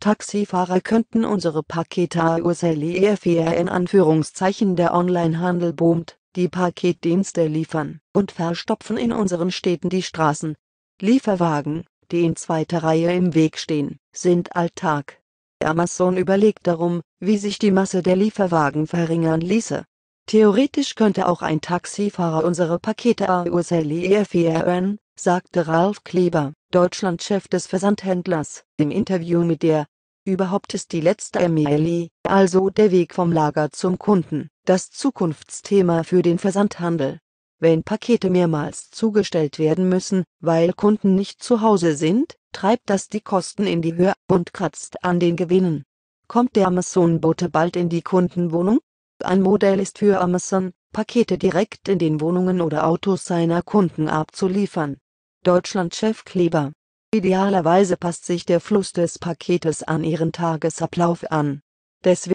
Taxifahrer könnten unsere Pakete Paketa Urselefia e e in Anführungszeichen der Onlinehandel boomt, die Paketdienste liefern und verstopfen in unseren Städten die Straßen. Lieferwagen, die in zweiter Reihe im Weg stehen, sind Alltag. Amazon überlegt darum, wie sich die Masse der Lieferwagen verringern ließe. Theoretisch könnte auch ein Taxifahrer unsere Pakete AUSLEFIRN, e sagte Ralf Kleber. Deutschlandchef des Versandhändlers, im Interview mit der Überhaupt ist die letzte Meile, also der Weg vom Lager zum Kunden, das Zukunftsthema für den Versandhandel. Wenn Pakete mehrmals zugestellt werden müssen, weil Kunden nicht zu Hause sind, treibt das die Kosten in die Höhe und kratzt an den Gewinnen. Kommt der Amazon-Bote bald in die Kundenwohnung? Ein Modell ist für Amazon, Pakete direkt in den Wohnungen oder Autos seiner Kunden abzuliefern. Deutschlandchef Kleber. Idealerweise passt sich der Fluss des Paketes an Ihren Tagesablauf an. Deswegen